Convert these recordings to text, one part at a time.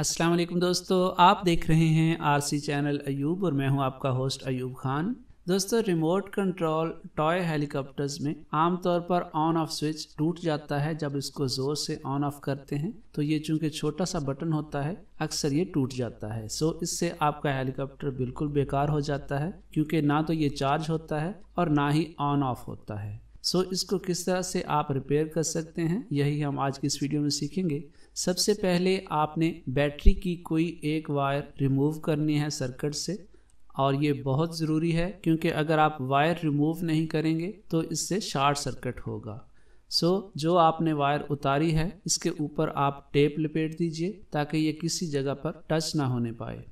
अस्सलाम वालेकुम दोस्तों आप देख रहे हैं आरसी चैनल अयूब और मैं हूं आपका होस्ट अयूब खान दोस्तों रिमोट कंट्रोल टॉय हेलीकॉप्टर्स में आमतौर पर ऑन ऑफ स्विच टूट जाता है जब इसको जोर से ऑन ऑफ करते हैं तो ये चूंकि छोटा सा बटन होता है अक्सर ये टूट जाता है सो इससे आपका हेलीकॉप्टर बिल्कुल बेकार हो जाता है क्योंकि ना तो ये चार्ज होता है और ना ही ऑन ऑफ होता है सो so, इसको किस तरह से आप रिपेयर कर सकते हैं यही हम आज की इस वीडियो में सीखेंगे सबसे पहले आपने बैटरी की कोई एक वायर रिमूव करनी है सर्किट से और ये बहुत ज़रूरी है क्योंकि अगर आप वायर रिमूव नहीं करेंगे तो इससे शार्ट सर्किट होगा सो so, जो आपने वायर उतारी है इसके ऊपर आप टेप लपेट दीजिए ताकि ये किसी जगह पर टच ना होने पाए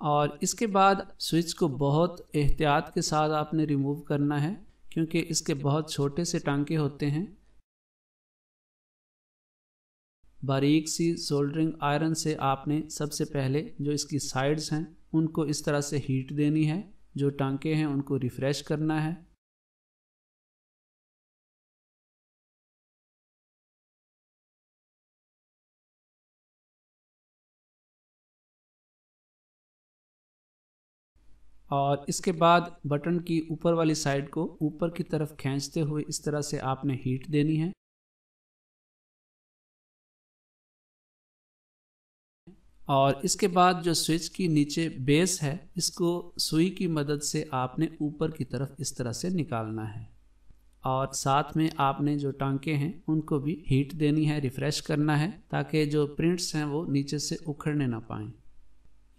और इसके बाद स्विच को बहुत एहतियात के साथ आपने रिमूव करना है क्योंकि इसके बहुत छोटे से टांके होते हैं बारीक सी सोल्डरिंग आयरन से आपने सबसे पहले जो इसकी साइड्स हैं उनको इस तरह से हीट देनी है जो टांके हैं उनको रिफ़्रेश करना है और इसके बाद बटन की ऊपर वाली साइड को ऊपर की तरफ खींचते हुए इस तरह से आपने हीट देनी है और इसके बाद जो स्विच की नीचे बेस है इसको सुई की मदद से आपने ऊपर की तरफ इस तरह से निकालना है और साथ में आपने जो टांके हैं उनको भी हीट देनी है रिफ्रेश करना है ताकि जो प्रिंट्स हैं वो नीचे से उखड़ने ना पाएँ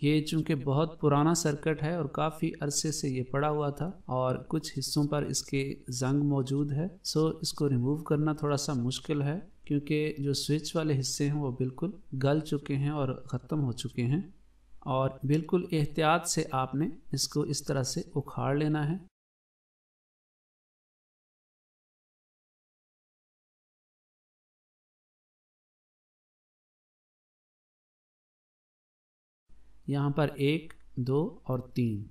ये चूंकि बहुत पुराना सर्किट है और काफ़ी अरसे से ये पड़ा हुआ था और कुछ हिस्सों पर इसके जंग मौजूद है सो इसको रिमूव करना थोड़ा सा मुश्किल है क्योंकि जो स्विच वाले हिस्से हैं वो बिल्कुल गल चुके हैं और ख़त्म हो चुके हैं और बिल्कुल एहतियात से आपने इसको इस तरह से उखाड़ लेना है यहाँ पर एक दो और तीन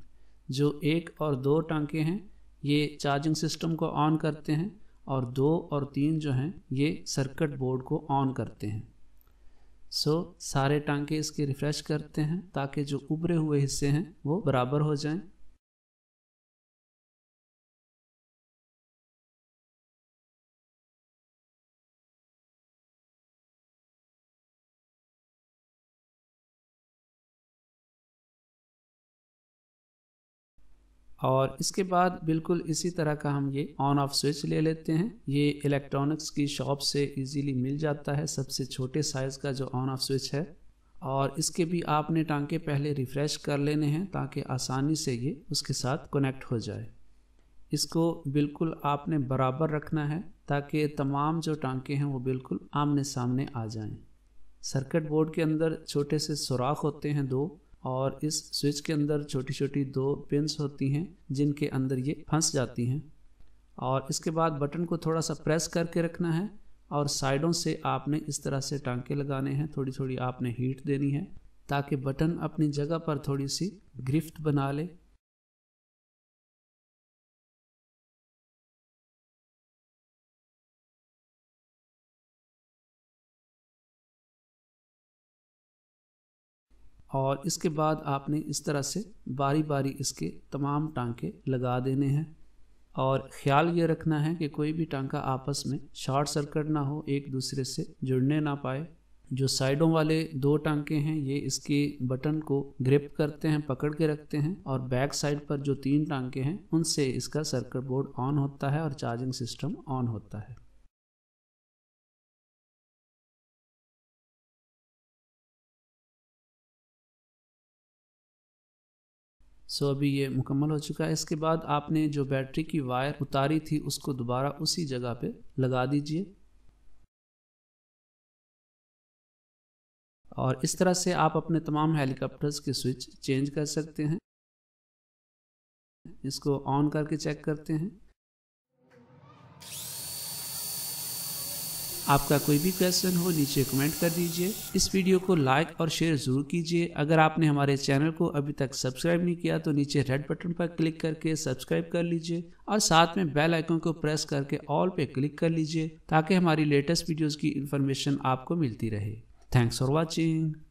जो एक और दो टांके हैं ये चार्जिंग सिस्टम को ऑन करते हैं और दो और तीन जो हैं ये सर्किट बोर्ड को ऑन करते हैं सो so, सारे टांके इसके रिफ्रेश करते हैं ताकि जो उभरे हुए हिस्से हैं वो बराबर हो जाएं और इसके बाद बिल्कुल इसी तरह का हम ये ऑन ऑफ स्विच ले लेते हैं ये इलेक्ट्रॉनिक्स की शॉप से इजीली मिल जाता है सबसे छोटे साइज़ का जो ऑन ऑफ स्विच है और इसके भी आपने टांके पहले रिफ़्रेश कर लेने हैं ताकि आसानी से ये उसके साथ कनेक्ट हो जाए इसको बिल्कुल आपने बराबर रखना है ताकि तमाम जो टांके हैं वो बिल्कुल आमने सामने आ जाएं। सर्किट बोर्ड के अंदर छोटे से सुराख होते हैं दो और इस स्विच के अंदर छोटी छोटी दो पिंस होती हैं जिनके अंदर ये फंस जाती हैं और इसके बाद बटन को थोड़ा सा प्रेस करके रखना है और साइडों से आपने इस तरह से टांके लगाने हैं थोड़ी थोड़ी आपने हीट देनी है ताकि बटन अपनी जगह पर थोड़ी सी ग्रिफ्ट बना ले और इसके बाद आपने इस तरह से बारी बारी इसके तमाम टांके लगा देने हैं और ख्याल ये रखना है कि कोई भी टांका आपस में शॉर्ट सर्किट ना हो एक दूसरे से जुड़ने ना पाए जो साइडों वाले दो टांके हैं ये इसके बटन को ग्रिप करते हैं पकड़ के रखते हैं और बैक साइड पर जो तीन टांके हैं उनसे इसका सर्किट बोर्ड ऑन होता है और चार्जिंग सिस्टम ऑन होता है सो so, अभी ये मुकम्मल हो चुका है इसके बाद आपने जो बैटरी की वायर उतारी थी उसको दोबारा उसी जगह पे लगा दीजिए और इस तरह से आप अपने तमाम हेलीकॉप्टर्स के स्विच चेंज कर सकते हैं इसको ऑन करके चेक करते हैं आपका कोई भी क्वेश्चन हो नीचे कमेंट कर दीजिए इस वीडियो को लाइक और शेयर जरूर कीजिए अगर आपने हमारे चैनल को अभी तक सब्सक्राइब नहीं किया तो नीचे रेड बटन पर क्लिक करके सब्सक्राइब कर लीजिए और साथ में बेल आइकन को प्रेस करके ऑल पे क्लिक कर लीजिए ताकि हमारी लेटेस्ट वीडियोज की इन्फॉर्मेशन आपको मिलती रहे थैंक्स फॉर वॉचिंग